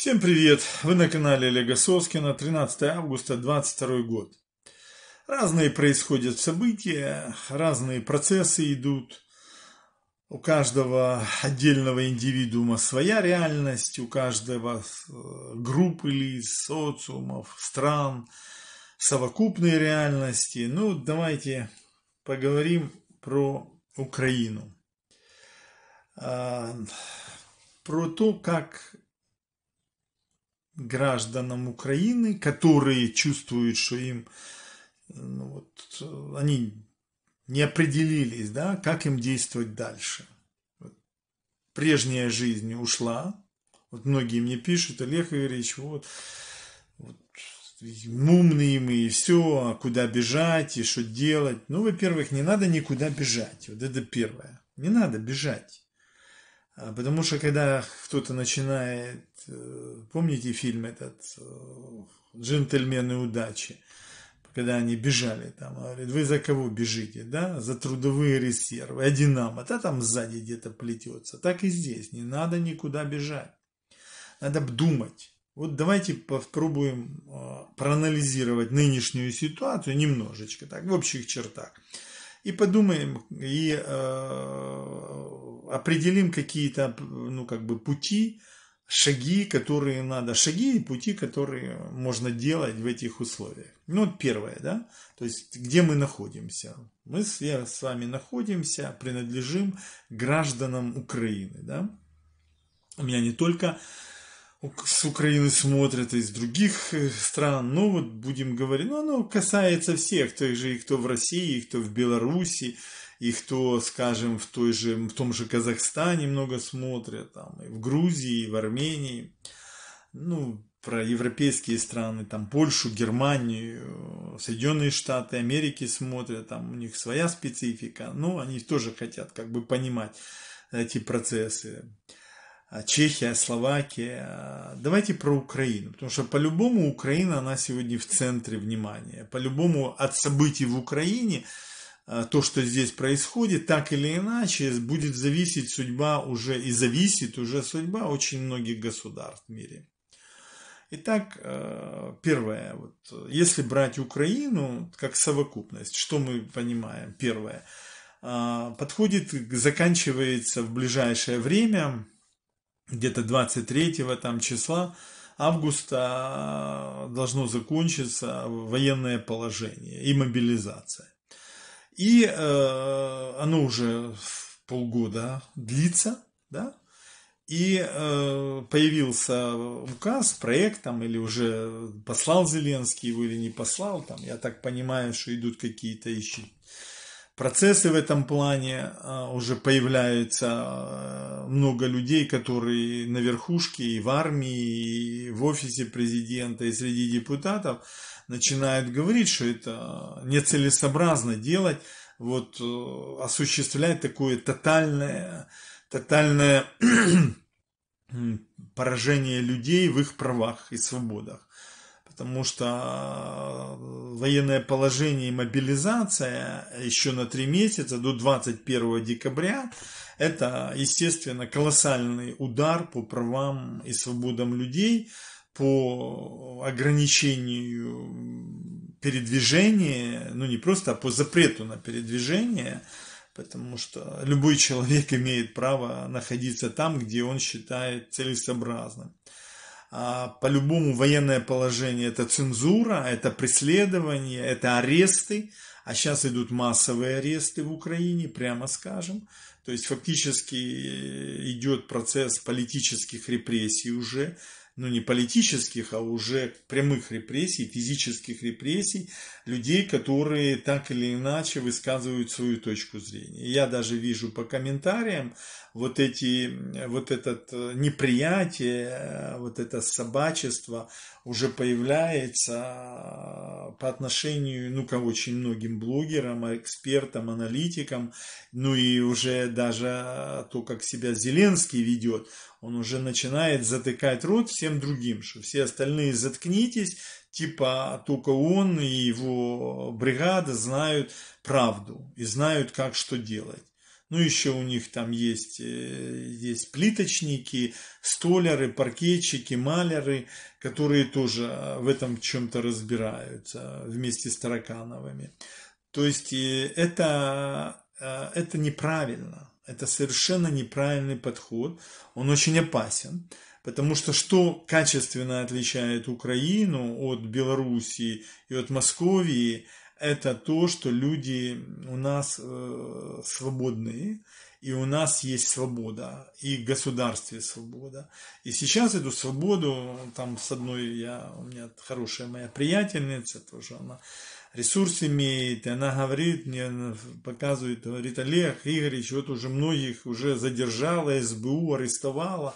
Всем привет! Вы на канале Олега Соскина, 13 августа 2022 год. Разные происходят события, разные процессы идут. У каждого отдельного индивидуума своя реальность, у каждого э, группы лиц, социумов, стран, совокупные реальности. Ну, давайте поговорим про Украину. А, про то, как гражданам Украины, которые чувствуют, что им ну, вот, они не определились, да, как им действовать дальше. Вот. Прежняя жизнь ушла. Вот многие мне пишут, Олег Игоревич, вот, вот умные мы и все, а куда бежать и что делать. Ну, во-первых, не надо никуда бежать. Вот это первое. Не надо бежать. А потому что когда кто-то начинает Э, помните фильм этот э, «Джентльмены удачи», когда они бежали там, говорит, вы за кого бежите, да, за трудовые резервы, а «Динамо», да там сзади где-то плетется, так и здесь, не надо никуда бежать, надо думать. Вот давайте попробуем э, проанализировать нынешнюю ситуацию немножечко, так, в общих чертах. И подумаем, и э, определим какие-то, ну, как бы пути, шаги, которые надо, шаги и пути, которые можно делать в этих условиях. Ну, вот первое, да, то есть где мы находимся. Мы с вами находимся, принадлежим гражданам Украины, да. У меня не только с Украины смотрят, а из других э, стран. Ну, вот будем говорить, ну, оно касается всех, тех же и кто в России, и кто в Беларуси, и кто, скажем, в, той же, в том же Казахстане много смотрят, там, и в Грузии, и в Армении. Ну, про европейские страны, там Польшу, Германию, Соединенные Штаты Америки смотрят, там у них своя специфика, но они тоже хотят как бы понимать эти процессы. А Чехия, Словакия. Давайте про Украину, потому что по-любому Украина, она сегодня в центре внимания. По-любому от событий в Украине – Э, то, что здесь происходит, так или иначе будет зависеть судьба уже и зависит уже судьба очень многих государств в мире. Итак, э, первое, вот, если брать Украину как совокупность, что мы понимаем? Первое, э, подходит, заканчивается в ближайшее время, где-то 23 там, числа августа должно закончиться военное положение и мобилизация. И э, оно уже полгода длится, да, и э, появился указ, проект там, или уже послал Зеленский его или не послал, там, я так понимаю, что идут какие-то еще процессы в этом плане, э, уже появляется э, много людей, которые на верхушке и в армии, и в офисе президента, и среди депутатов, начинают говорить, что это нецелесообразно делать, вот э, осуществлять такое тотальное, тотальное поражение людей в их правах и свободах. Потому что э, военное положение и мобилизация еще на три месяца до 21 декабря это, естественно, колоссальный удар по правам и свободам людей, по ограничению передвижения, ну не просто, а по запрету на передвижение, потому что любой человек имеет право находиться там, где он считает целесообразным. А по-любому военное положение это цензура, это преследование, это аресты, а сейчас идут массовые аресты в Украине, прямо скажем. То есть фактически идет процесс политических репрессий уже, ну не политических, а уже прямых репрессий, физических репрессий людей, которые так или иначе высказывают свою точку зрения. Я даже вижу по комментариям вот эти, вот этот э, неприятие, э, вот это собачество уже появляется э, по отношению, ну, к очень многим блогерам, экспертам, аналитикам, ну и уже даже то, как себя Зеленский ведет – он уже начинает затыкать рот всем другим, что все остальные заткнитесь, типа только он и его бригада знают правду и знают, как что делать. Ну, еще у них там есть, э, есть плиточники, столяры, паркетчики, маляры, которые тоже э, в этом чем-то разбираются вместе с таракановыми. То есть э, это, это неправильно. Это совершенно неправильный подход, он очень опасен, потому что что качественно отличает Украину от Белоруссии и от Московии, это то, что люди у нас э, свободные, и у нас есть свобода, и в государстве свобода. И сейчас эту свободу, там с одной я, у меня хорошая моя приятельница, тоже она ресурсами, она говорит, мне она показывает, говорит, Олег Игоревич, вот уже многих уже задержала, СБУ арестовала,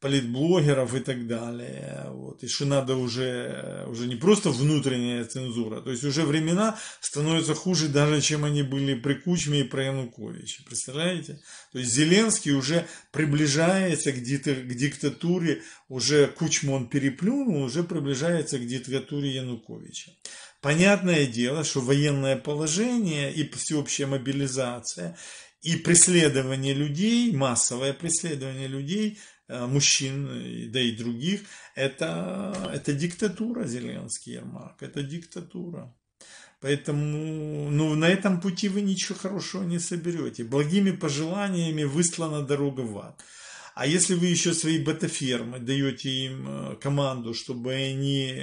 политблогеров и так далее. Вот. И что надо уже, уже не просто внутренняя цензура, то есть уже времена становятся хуже даже, чем они были при Кучме и при Януковиче. Представляете? То есть Зеленский уже приближается к, дит... к диктатуре, уже Кучму он переплюнул, уже приближается к диктатуре Януковича. Понятное дело, что военное положение и всеобщая мобилизация и преследование людей, массовое преследование людей, э, мужчин, э, да и других, это, это диктатура, Зеленский Ермак, это диктатура. Поэтому ну, на этом пути вы ничего хорошего не соберете. Благими пожеланиями выслана дорога в ад. А если вы еще свои бета-фермы даете им э, команду, чтобы они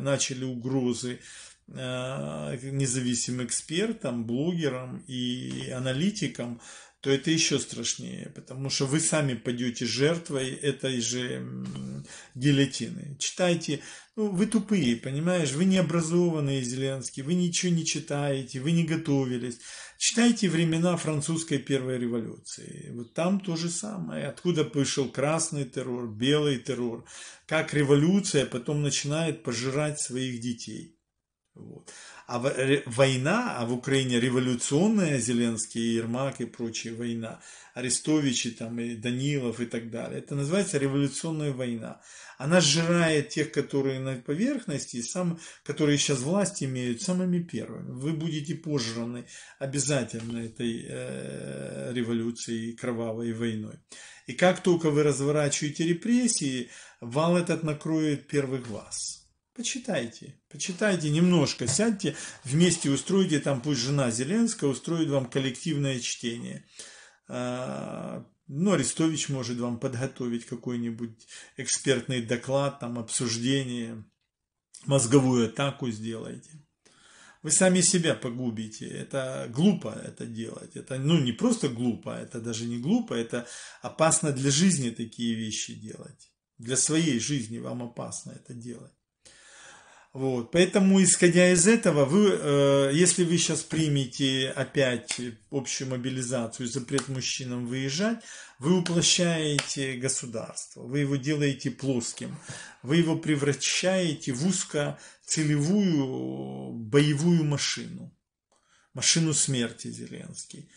начали угрозы Э, независимым экспертом, блогером и аналитиком, то это еще страшнее, потому что вы сами пойдете жертвой этой же гильотины. Читайте, ну вы тупые, понимаешь, вы не образованные, Зеленский, вы ничего не читаете, вы не готовились. Читайте времена французской первой революции. Вот там то же самое. Откуда вышел красный террор, белый террор. Как революция потом начинает пожирать своих детей. Вот. А э, война, а в Украине революционная, Зеленский, Ермак и прочие война, Арестовичи там и Данилов и так далее, это называется революционная война. Она сжирает тех, которые на поверхности, сам, которые сейчас власть имеют, самыми первыми. Вы будете пожраны обязательно этой э, революцией, кровавой войной. И как только вы разворачиваете репрессии, вал этот накроет первых вас. Почитайте, почитайте немножко, сядьте вместе, устроите там, пусть жена Зеленская устроит вам коллективное чтение. А, ну, Арестович может вам подготовить какой-нибудь экспертный доклад, там, обсуждение, мозговую атаку сделайте. Вы сами себя погубите. Это глупо это делать. Это, ну, не просто глупо, это даже не глупо, это опасно для жизни такие вещи делать. Для своей жизни вам опасно это делать. Вот. Поэтому, исходя из этого, вы, э, если вы сейчас примете опять общую мобилизацию, запрет мужчинам выезжать, вы уплощаете государство, вы его делаете плоским, вы его превращаете в узкоцелевую боевую машину, машину смерти Зеленский.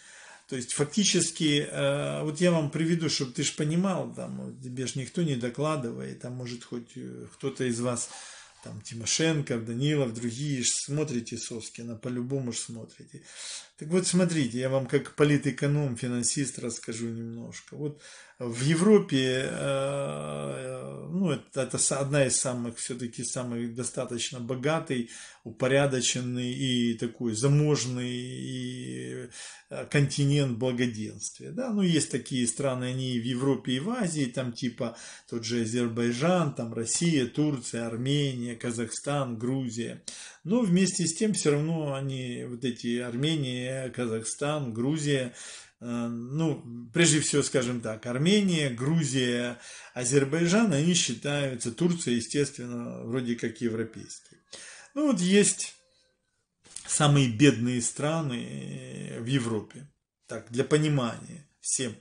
То есть фактически, э, вот я вам приведу, чтобы ты же понимал, там, тебе же никто не докладывает, а может хоть э, кто-то из вас там Тимошенко, Данилов, другие ж смотрите Соскина, по-любому ж смотрите. Так вот, смотрите, я вам как политэконом, финансист расскажу немножко. Вот в Европе, э, ну, это, это одна из самых, все-таки, самых достаточно богатый, упорядоченный и такой заможный и Э, континент благоденствия. Да? Ну, есть такие страны, они в Европе и в Азии, там типа тот же Азербайджан, там Россия, Турция, Армения, Казахстан, Грузия. Но вместе с тем все равно они, вот эти Армения, Казахстан, Грузия, э, ну, прежде всего, скажем так, Армения, Грузия, Азербайджан, они считаются, Турция, естественно, вроде как европейские. Ну, вот есть самые бедные страны э, в Европе. Так, для понимания всем.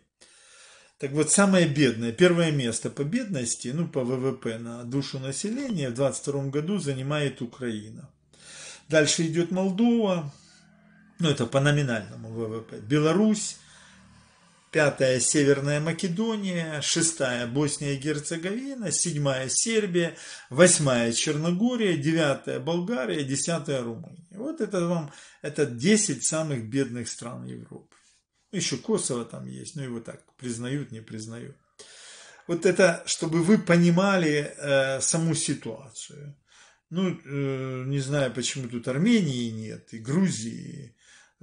Так вот, самое бедное, первое место по бедности, ну, по ВВП на душу населения в 2022 году занимает Украина. Дальше идет Молдова, ну, это по номинальному ВВП. Беларусь, пятая Северная Македония, шестая Босния и Герцеговина, седьмая Сербия, восьмая Черногория, девятая Болгария, десятая Румыния. Вот это вам, это 10 самых бедных стран Европы. Ну, Еще Косово там есть, но его так признают, не признают. Вот это, чтобы вы понимали э, саму ситуацию. Ну, э, не знаю, почему тут Армении нет, и Грузии,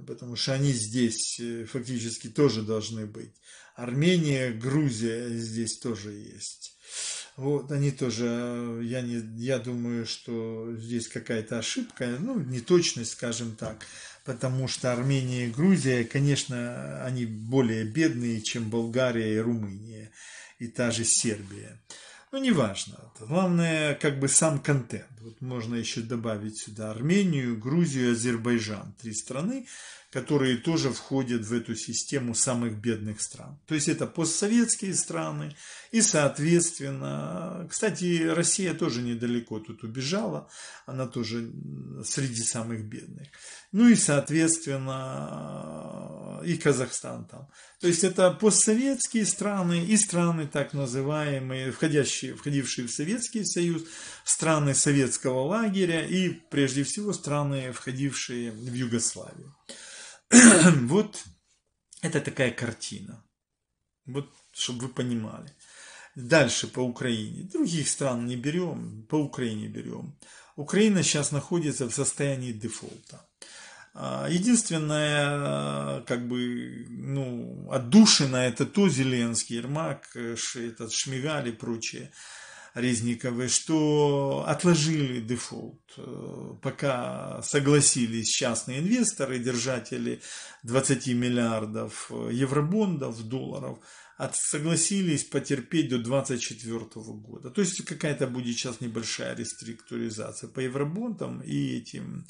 потому что они здесь э, фактически тоже должны быть. Армения, Грузия здесь тоже есть. Вот, они тоже, э, я, не, я думаю, что здесь какая-то ошибка, ну, неточность, скажем так, потому что Армения и Грузия, конечно, они более бедные, чем Болгария и Румыния, и та же Сербия. Ну, неважно. Главное, как бы сам контент. Вот можно еще добавить сюда Армению, Грузию, Азербайджан. Три страны, которые тоже входят в эту систему самых бедных стран. То есть это постсоветские страны и, соответственно, кстати, Россия тоже недалеко тут убежала, она тоже среди самых бедных. Ну и, соответственно, и Казахстан там. То есть это постсоветские страны и страны так называемые, входящие, входившие в Советский Союз, страны советского лагеря и прежде всего страны, входившие в Югославию. вот это такая картина. Вот, чтобы вы понимали. Дальше по Украине. Других стран не берем, по Украине берем. Украина сейчас находится в состоянии дефолта. А, единственное, а, как бы, ну, отдушина это то Зеленский, Ермак, э, этот Шмигаль и прочее. Резниковой, что отложили дефолт, э, пока согласились частные инвесторы, держатели 20 миллиардов э, евробондов, долларов, согласились потерпеть до 2024 года. То есть какая-то будет сейчас небольшая реструктуризация по евробондам и этим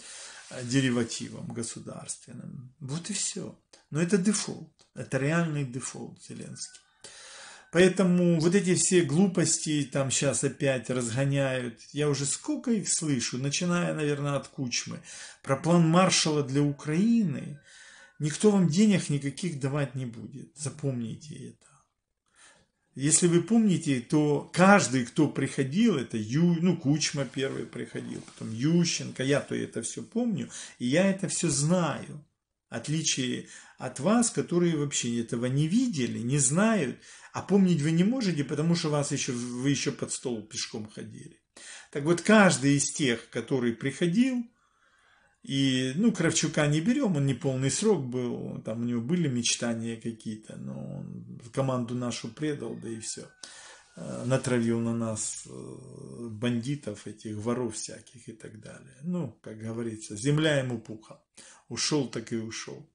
э, деривативам государственным. Вот и все. Но это дефолт. Это реальный дефолт Зеленский. Поэтому вот эти все глупости там сейчас опять разгоняют. Я уже сколько их слышу, начиная, наверное, от Кучмы. Про план Маршала для Украины. Никто вам денег никаких давать не будет. Запомните это. Если вы помните, то каждый, кто приходил, это Ю, ну, Кучма первый приходил, потом Ющенко, я-то это все помню, и я это все знаю. Отличие от вас, которые вообще этого не видели, не знают, а помнить вы не можете, потому что вас еще, вы еще под стол пешком ходили. Так вот, каждый из тех, который приходил, и, ну, Кравчука не берем, он не полный срок был, там у него были мечтания какие-то, но он команду нашу предал, да и все. Э, натравил на нас э, бандитов, этих воров всяких и так далее. Ну, как говорится, земля ему пухом. Ушел так и ушел.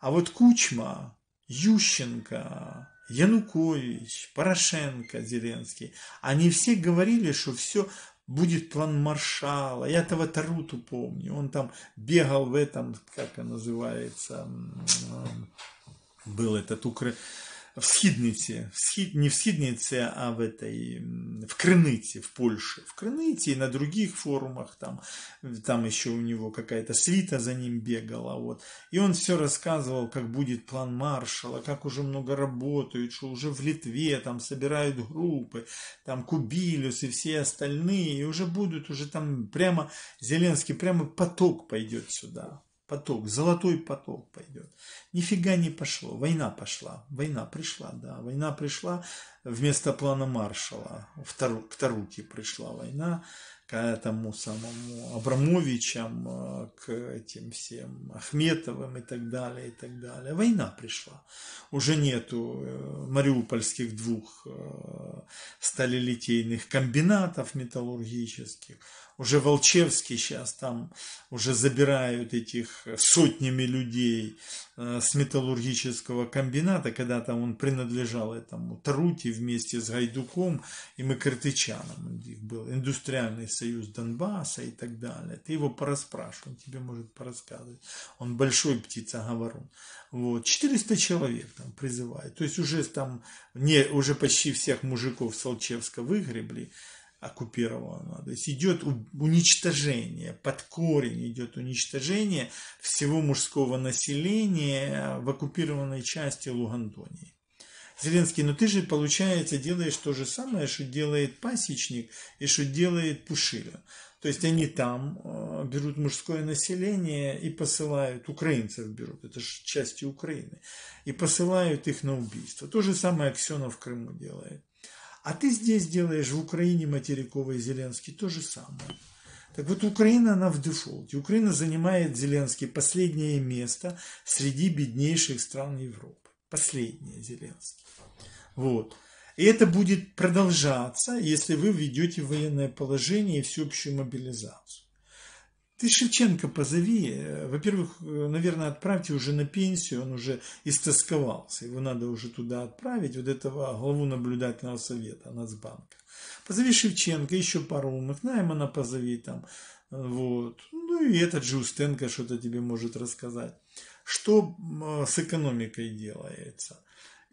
А вот Кучма, Ющенко, Янукович, Порошенко, Зеленский, они все говорили, что все будет план Маршала. Я этого Таруту помню. Он там бегал в этом, как он называется, был этот Украина в Східниці, в Схід, не в Східниці, а в, этой, в Крыныте, в Польше, в Крыныте и на других форумах, там, там еще у него какая-то свита за ним бегала, вот. И он все рассказывал, как будет план Маршала, как уже много работают, что уже в Литве там собирают группы, там Кубилюс и все остальные, и уже будут, уже там прямо, Зеленский, прямо поток пойдет сюда поток, золотой поток пойдет. Нифига не пошло, война пошла, война пришла, да, война пришла вместо плана Маршала, в Таруке пришла война, к этому самому Абрамовичам, э, к этим всем Ахметовым и так далее, и так далее. Война пришла. Уже нету э, мариупольских двух э, сталилитейных комбинатов металлургических. Уже Волчевский сейчас там уже забирают этих сотнями людей Э, с металлургического комбината, когда-то он принадлежал этому Трути вместе с Гайдуком и Макартычаном. был индустриальный союз Донбасса и так далее. Ты его пораспрашивай, он тебе может порассказывать. Он большой птица-говорун. Вот. 400 человек там призывает. То есть уже там не, уже почти всех мужиков Солчевска выгребли оккупирована. То есть идет уничтожение, под корень идет уничтожение всего мужского населения в оккупированной части Лугандонии. Зеленский, но ну ты же, получается, делаешь то же самое, что делает пасечник и что делает Пушилин. То есть они там э, берут мужское население и посылают, украинцев берут, это же части Украины, и посылают их на убийство. То же самое Аксенов в Крыму делает. А ты здесь делаешь в Украине материковой Зеленский то же самое. Так вот, Украина, она в дефолте. Украина занимает Зеленский последнее место среди беднейших стран Европы. Последнее Зеленский. Вот. И это будет продолжаться, если вы введете военное положение и всеобщую мобилизацию. Ты Шевченко позови. Э, во-первых, э, наверное, отправьте уже на пенсию, он уже истосковался. Его надо уже туда отправить, вот этого главу наблюдательного совета Нацбанка. Позови Шевченко, еще пару умных, Наймана позови там. Э, вот. Ну и этот же Устенко что-то тебе может рассказать. Что с экономикой делается?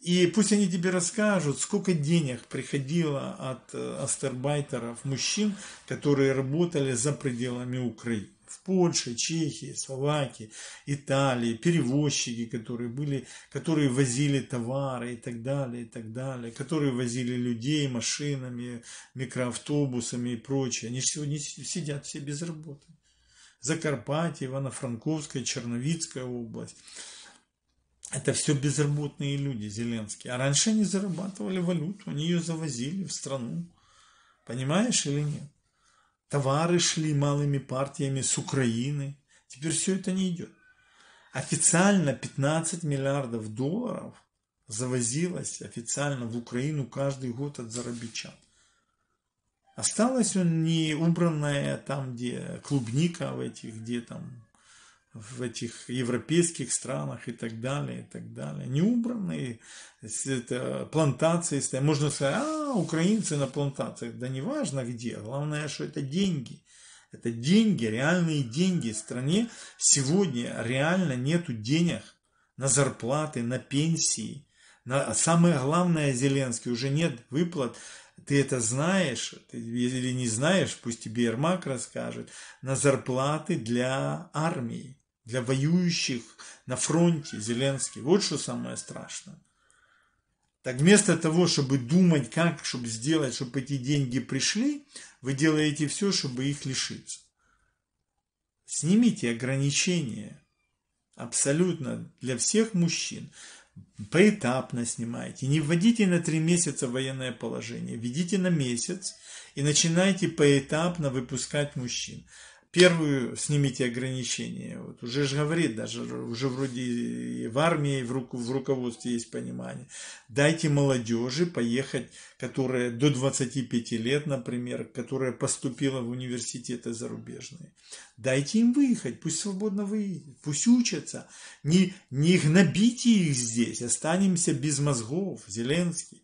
И пусть они тебе расскажут, сколько денег приходило от э, астербайтеров, мужчин, которые работали за пределами Украины. В Польше, Чехии, Словакии, Италии, перевозчики, которые были, которые возили товары и так далее, и так далее, которые возили людей машинами, микроавтобусами и прочее. Они же сегодня сидят все без работы. Закарпатье, Ивано-Франковская, Черновицкая область. Это все безработные люди, Зеленский. А раньше они зарабатывали валюту, они ее завозили в страну. Понимаешь или нет? Товары шли малыми партиями с Украины. Теперь все это не идет. Официально 15 миллиардов долларов завозилось официально в Украину каждый год от зарабичан. Осталось он не убранная там, где клубника в этих, где там в этих европейских странах и так далее, и так далее. Не убранные это, плантации стоят. Можно сказать, а, украинцы на плантациях. Да не важно где. Главное, что это деньги. Это деньги, реальные деньги. В стране сегодня реально нету денег на зарплаты, на пенсии. На, а самое главное, Зеленский, уже нет выплат ты это знаешь, ты, если не знаешь, пусть тебе Ермак расскажет, на зарплаты для армии для воюющих на фронте Зеленский. Вот что самое страшное. Так вместо того, чтобы думать, как, чтобы сделать, чтобы эти деньги пришли, вы делаете все, чтобы их лишиться. Снимите ограничения абсолютно для всех мужчин. Поэтапно снимайте. Не вводите на три месяца военное положение. Введите на месяц и начинайте поэтапно выпускать мужчин первую снимите ограничения. Вот уже же говорит, даже уже вроде и в армии, и в, руку, в руководстве есть понимание. Дайте молодежи поехать, которая до 25 лет, например, которая поступила в университеты зарубежные. Дайте им выехать, пусть свободно выедет, пусть учатся. Не, не гнобите их здесь, останемся без мозгов, Зеленский.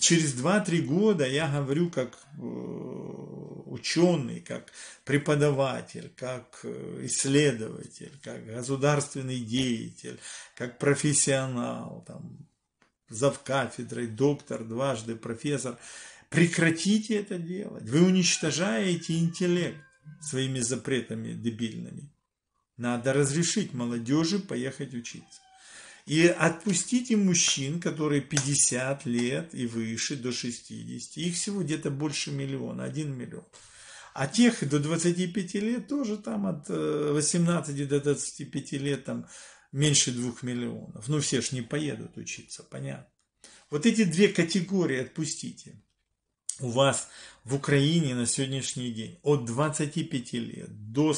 Через 2-3 года я говорю как э, ученый, как преподаватель, как э, исследователь, как государственный деятель, как профессионал, там, зав кафедрой, доктор, дважды профессор. Прекратите это делать. Вы уничтожаете интеллект своими запретами дебильными. Надо разрешить молодежи поехать учиться. И отпустите мужчин, которые 50 лет и выше, до 60, их всего где-то больше миллиона, 1 миллион. А тех до 25 лет тоже там от 18 э, до 25 лет там меньше 2 миллионов. Ну все ж не поедут учиться, понятно. Вот эти две категории отпустите у вас в Украине на сегодняшний день от 25 лет до,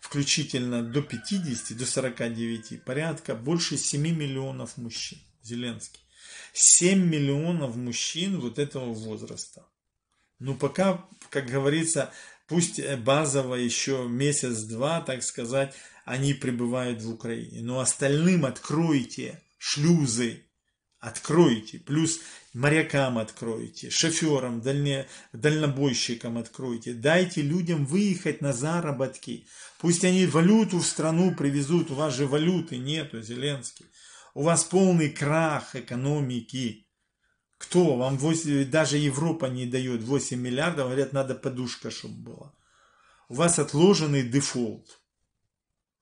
включительно до 50, до 49, порядка больше 7 миллионов мужчин. Зеленский. 7 миллионов мужчин вот этого возраста. Ну пока, как говорится, пусть э, базово еще месяц-два, так сказать, они пребывают в Украине. Но остальным откройте шлюзы откроете, плюс морякам откроете, шоферам, дальне, дальнобойщикам откроете, дайте людям выехать на заработки, пусть они валюту в страну привезут, у вас же валюты нету, Зеленский, у вас полный крах экономики, кто вам 8, даже Европа не дает 8 миллиардов, говорят, надо подушка, чтобы была. У вас отложенный дефолт.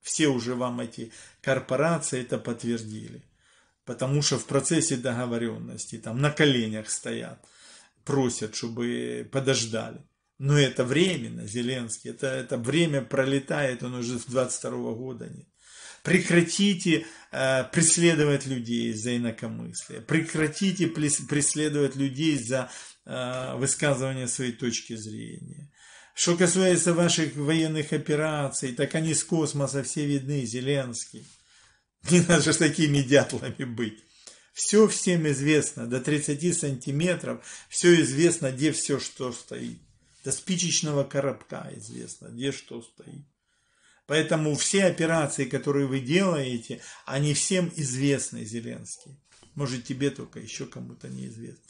Все уже вам эти корпорации это подтвердили потому что в процессе договоренности там на коленях стоят, просят, чтобы подождали. Но это временно, Зеленский, это, это время пролетает, он уже с 22 -го года нет. Прекратите э, преследовать людей за инакомыслие, прекратите преследовать людей за э, высказывание своей точки зрения. Что касается ваших военных операций, так они с космоса все видны, Зеленский. Не надо же такими дятлами быть. Все всем известно, до 30 сантиметров, все известно, где все что стоит. До спичечного коробка известно, где что стоит. Поэтому все операции, которые вы делаете, они всем известны, Зеленский. Может, тебе только, еще кому-то неизвестно.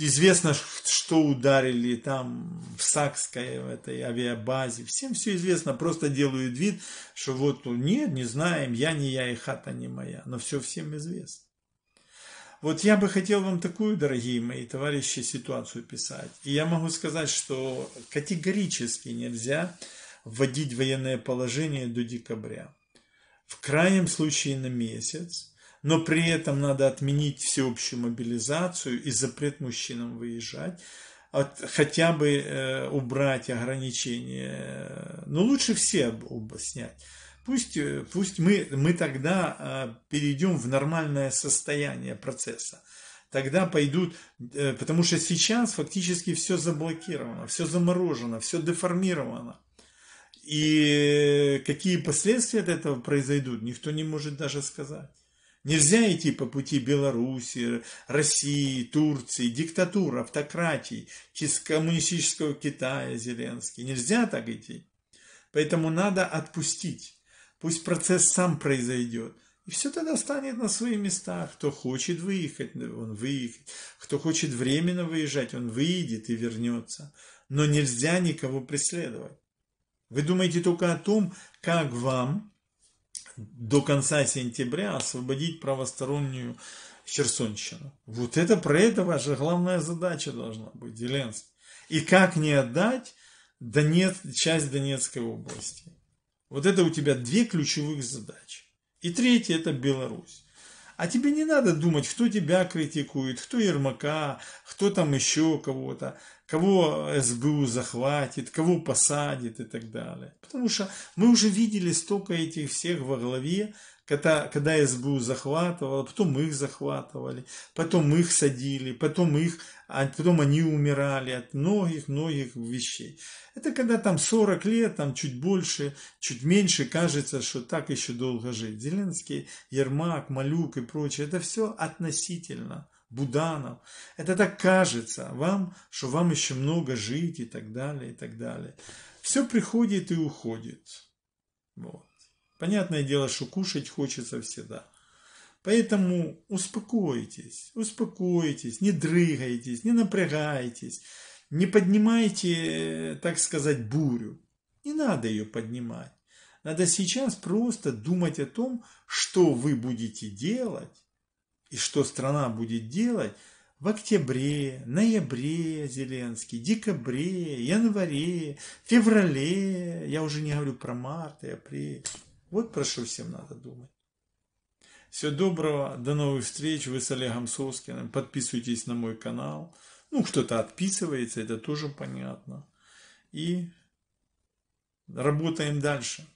Известно, что ударили там в Сакской в этой авиабазе. Всем все известно, просто делают вид, что вот ну, нет, не знаем, я не я и хата не моя. Но все всем известно. Вот я бы хотел вам такую, дорогие мои товарищи, ситуацию писать. И я могу сказать, что категорически нельзя вводить военное положение до декабря. В крайнем случае на месяц, но при этом надо отменить всеобщую мобилизацию и запрет мужчинам выезжать, от, хотя бы э, убрать ограничения, но ну, лучше все оба снять. Пусть, э, пусть мы, мы тогда э, перейдем в нормальное состояние процесса тогда пойдут, э, потому что сейчас фактически все заблокировано, все заморожено, все деформировано. И какие последствия от этого произойдут, никто не может даже сказать. Нельзя идти по пути Белоруссии, России, Турции, диктатур, автократий, коммунистического Китая, Зеленский. Нельзя так идти. Поэтому надо отпустить. Пусть процесс сам произойдет. И все тогда станет на свои места. Кто хочет выехать, он выехать. Кто хочет временно выезжать, он выйдет и вернется. Но нельзя никого преследовать. Вы думаете только о том, как вам до конца сентября освободить правостороннюю Херсонщину. Вот это про это ваша главная задача должна быть, Зеленский. И как не отдать Донец, часть Донецкой области. Вот это у тебя две ключевых задачи. И третье это Беларусь. А тебе не надо думать, кто тебя критикует, кто Ермака, кто там еще кого-то кого СБУ захватит, кого посадит и так далее. Потому что мы уже видели столько этих всех во главе, когда, когда СБУ захватывала, потом их захватывали, потом их садили, потом их, а потом они умирали от многих-многих вещей. Это когда там 40 лет, там чуть больше, чуть меньше, кажется, что так еще долго жить. Зеленский, Ермак, Малюк и прочее, это все относительно. Буданов. Это так кажется вам, что вам еще много жить и так далее, и так далее. Все приходит и уходит. Вот. Понятное дело, что кушать хочется всегда. Поэтому успокойтесь, успокойтесь, не дрыгайтесь, не напрягайтесь, не поднимайте, так сказать, бурю. Не надо ее поднимать. Надо сейчас просто думать о том, что вы будете делать, и что страна будет делать в октябре, ноябре Зеленский, декабре, январе, феврале, я уже не говорю про март и апрель. Вот про что всем надо думать. Всего доброго, до новых встреч, вы с Олегом Соскиным, подписывайтесь на мой канал. Ну, кто-то отписывается, это тоже понятно. И работаем дальше.